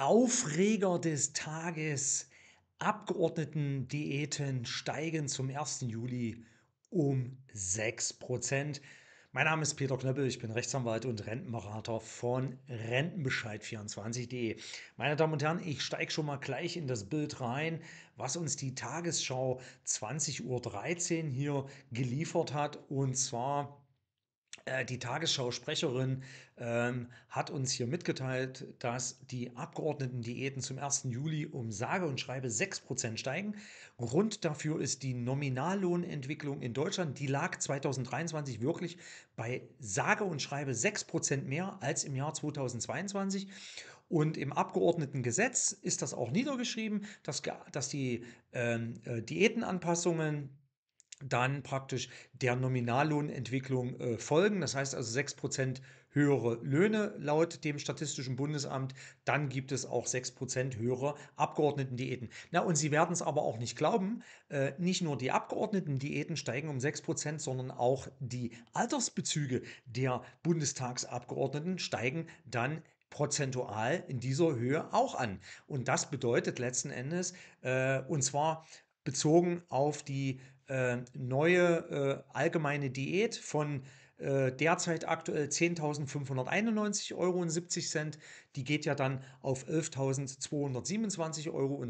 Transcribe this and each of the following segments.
Aufreger des Tages. Abgeordneten-Diäten steigen zum 1. Juli um 6%. Mein Name ist Peter Knöppel, ich bin Rechtsanwalt und Rentenberater von Rentenbescheid24.de. Meine Damen und Herren, ich steige schon mal gleich in das Bild rein, was uns die Tagesschau 20.13 Uhr hier geliefert hat. Und zwar äh, die Tagesschau-Sprecherin ähm, hat uns hier mitgeteilt, dass die Abgeordneten-Diäten zum 1. Juli um sage und schreibe 6% steigen. Grund dafür ist die Nominallohnentwicklung in Deutschland. Die lag 2023 wirklich bei sage und schreibe 6% mehr als im Jahr 2022. Und im Abgeordnetengesetz ist das auch niedergeschrieben, dass, dass die ähm, äh, Diätenanpassungen dann praktisch der Nominallohnentwicklung äh, folgen. Das heißt also 6% höhere Löhne laut dem Statistischen Bundesamt. Dann gibt es auch 6% höhere Abgeordnetendiäten. Na, und Sie werden es aber auch nicht glauben, äh, nicht nur die Abgeordnetendiäten steigen um 6%, sondern auch die Altersbezüge der Bundestagsabgeordneten steigen dann prozentual in dieser Höhe auch an. Und das bedeutet letzten Endes, äh, und zwar bezogen auf die äh, neue äh, allgemeine Diät von äh, derzeit aktuell 10.591,70 Euro. Die geht ja dann auf 11.227,20 Euro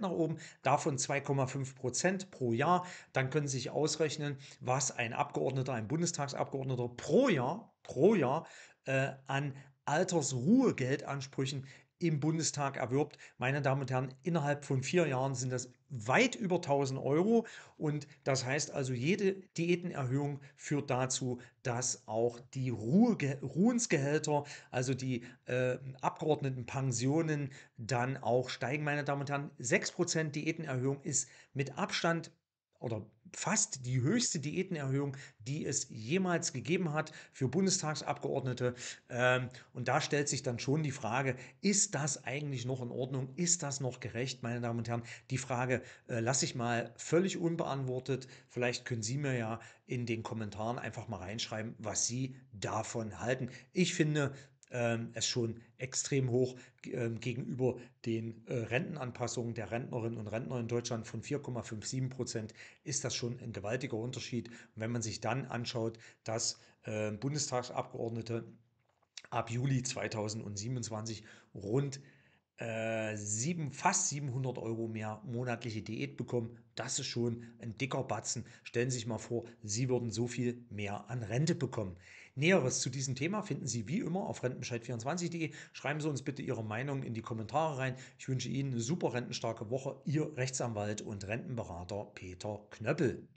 nach oben, davon 2,5 Prozent pro Jahr. Dann können Sie sich ausrechnen, was ein Abgeordneter, ein Bundestagsabgeordneter pro Jahr, pro Jahr äh, an Altersruhegeldansprüchen im Bundestag erwirbt. Meine Damen und Herren, innerhalb von vier Jahren sind das weit über 1000 Euro. Und das heißt also, jede Diätenerhöhung führt dazu, dass auch die Ruhege Ruhensgehälter, also die äh, Abgeordnetenpensionen, dann auch steigen. Meine Damen und Herren, 6% Diätenerhöhung ist mit Abstand oder fast die höchste Diätenerhöhung, die es jemals gegeben hat für Bundestagsabgeordnete. Ähm, und da stellt sich dann schon die Frage, ist das eigentlich noch in Ordnung? Ist das noch gerecht, meine Damen und Herren? Die Frage äh, lasse ich mal völlig unbeantwortet. Vielleicht können Sie mir ja in den Kommentaren einfach mal reinschreiben, was Sie davon halten. Ich finde, ähm, es schon extrem hoch ähm, gegenüber den äh, Rentenanpassungen der Rentnerinnen und Rentner in Deutschland von 4,57 Prozent ist das schon ein gewaltiger Unterschied. Und wenn man sich dann anschaut, dass ähm, Bundestagsabgeordnete ab Juli 2027 rund äh, sieben, fast 700 Euro mehr monatliche Diät bekommen. Das ist schon ein dicker Batzen. Stellen Sie sich mal vor, Sie würden so viel mehr an Rente bekommen. Näheres zu diesem Thema finden Sie wie immer auf rentenbescheid24.de. Schreiben Sie uns bitte Ihre Meinung in die Kommentare rein. Ich wünsche Ihnen eine super rentenstarke Woche. Ihr Rechtsanwalt und Rentenberater Peter Knöppel.